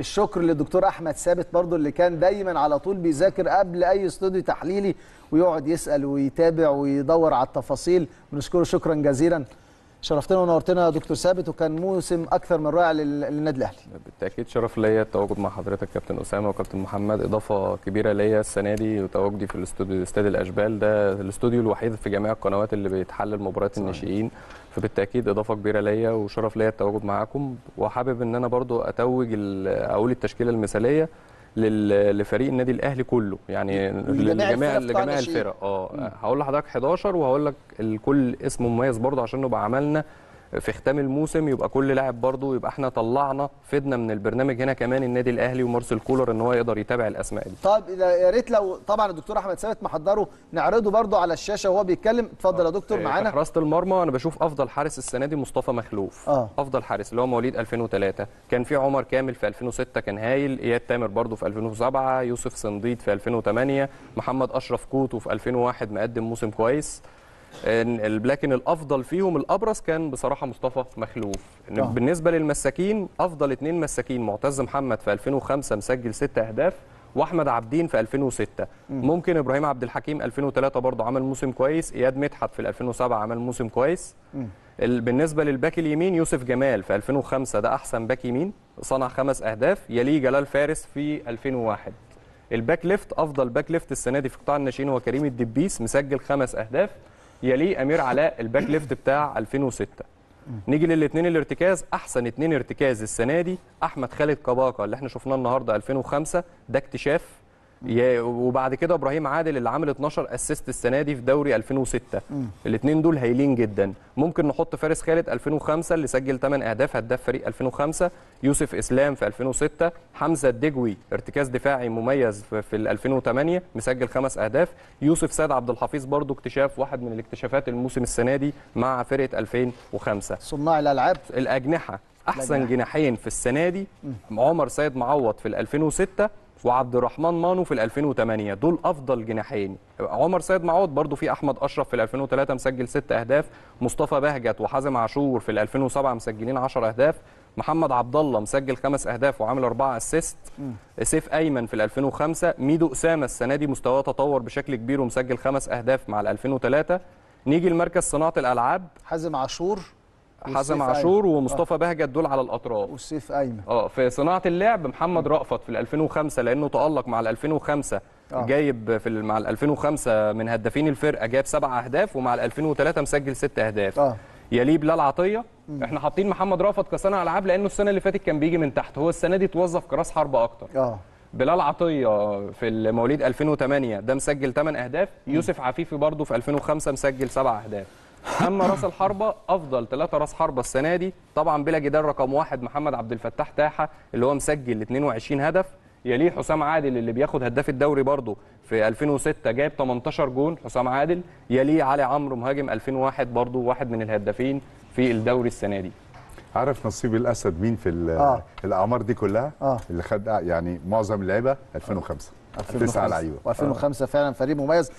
الشكر للدكتور احمد ثابت برضو اللي كان دايما على طول بيذاكر قبل اي استوديو تحليلي ويقعد يسال ويتابع ويدور على التفاصيل بنشكره شكرا جزيلا شرفتنا ونورتنا دكتور ثابت وكان موسم اكثر من رائع للنادي الاهلي بالتاكيد شرف ليا التواجد مع حضرتك كابتن اسامه وكابتن محمد اضافه كبيره ليا السنه دي وتواجدي في الاستوديو استاد الاشبال ده الاستوديو الوحيد في جميع القنوات اللي بيتحلل مباريات الناشئين فبالتاكيد اضافه كبيره ليا وشرف ليا التواجد معاكم وحابب ان انا برضو اتوج اقول التشكيله المثاليه لفريق النادي الاهلي كله يعني لجميع لجميع الفرق اه هقول لحضرتك 11 وهقول لك الكل اسم مميز برضه عشان نبقى عملنا في ختام الموسم يبقى كل لاعب برضه يبقى احنا طلعنا فدنا من البرنامج هنا كمان النادي الاهلي ومارسيل كولر ان هو يقدر يتابع الاسماء دي. طيب يا ريت لو طبعا الدكتور احمد ثابت محضره نعرضه برضه على الشاشه وهو بيتكلم اتفضل يا دكتور آه، معانا حراسه المرمى انا بشوف افضل حارس السنه دي مصطفى مخلوف آه. افضل حارس اللي هو مواليد 2003 كان في عمر كامل في 2006 كان هايل اياد تامر برضه في 2007 يوسف صنديد في 2008 محمد اشرف كوتو في 2001 مقدم موسم كويس لكن الافضل فيهم الابرز كان بصراحه مصطفى مخلوف إن آه. بالنسبه للمساكين افضل اثنين مساكين معتز محمد في 2005 مسجل ست اهداف واحمد عابدين في 2006 مم. ممكن ابراهيم عبد الحكيم 2003 برضه عمل موسم كويس اياد مدحت في 2007 عمل موسم كويس مم. بالنسبه للباك اليمين يوسف جمال في 2005 ده احسن باك يمين صنع خمس اهداف يليه جلال فارس في 2001 الباك ليفت افضل باك ليفت السنه دي في قطاع الناشئين هو كريم الدبيس مسجل خمس اهداف يليه امير علاء الباك ليفت بتاع 2006 نيجي للاثنين الارتكاز احسن اثنين ارتكاز السنه دي احمد خالد كباقه اللي احنا شفناه النهارده 2005 ده اكتشاف وبعد كده ابراهيم عادل اللي عامل 12 اسيست السنه دي في دوري 2006 الاثنين دول هايلين جدا ممكن نحط فارس خالد 2005 اللي سجل 8 اهداف هداف فريق 2005 يوسف اسلام في 2006 حمزه الدجوي ارتكاز دفاعي مميز في 2008 مسجل 5 اهداف يوسف سعد عبد الحفيظ برضو اكتشاف واحد من الاكتشافات الموسم السنه دي مع فرقه 2005 صناع الالعاب الاجنحه احسن جناحين في السنه دي عمر سيد معوض في 2006 وعبد الرحمن مانو في 2008 دول افضل جناحين عمر سيد معوض برضو في احمد اشرف في 2003 مسجل 6 اهداف مصطفى بهجت وحازم عاشور في 2007 مسجلين 10 اهداف محمد عبد الله مسجل خمس اهداف وعامل اربعه اسيست سيف ايمن في 2005 ميدو اسامه السنه دي مستواه تطور بشكل كبير ومسجل خمس اهداف مع 2003 نيجي لمركز صناعه الالعاب حازم عاشور حازم عاشور ومصطفى آه. بهجت دول على الاطراف والسيف ايمن اه في صناعه اللعب محمد رأفت في 2005 لانه تالق مع 2005 آه. جايب في مع 2005 من هدافين الفرقه جايب سبع اهداف ومع 2003 مسجل ست اهداف آه. يليه بلال عطيه مم. احنا حاطين محمد رأفت كصانع العاب لانه السنه اللي فاتت كان بيجي من تحت هو السنه دي توظف كراس حرب اكتر اه بلال عطيه في المواليد 2008 ده مسجل 8 اهداف يوسف عفيفي برضه في 2005 مسجل 7 اهداف اما راس الحربه افضل ثلاثه راس حربه السنه دي طبعا بلا جدال رقم واحد محمد عبد الفتاح تاحه اللي هو مسجل 22 هدف يليه حسام عادل اللي بياخد هداف الدوري برضه في 2006 جايب 18 جون حسام عادل يليه علي عمرو مهاجم 2001 برضه واحد من الهدافين في الدوري السنه دي عارف نصيب الاسد مين في آه. الاعمار دي كلها آه. اللي خد يعني معظم اللعيبه 2005 2009 لعيبه و2005 آه. فعلا فريق مميز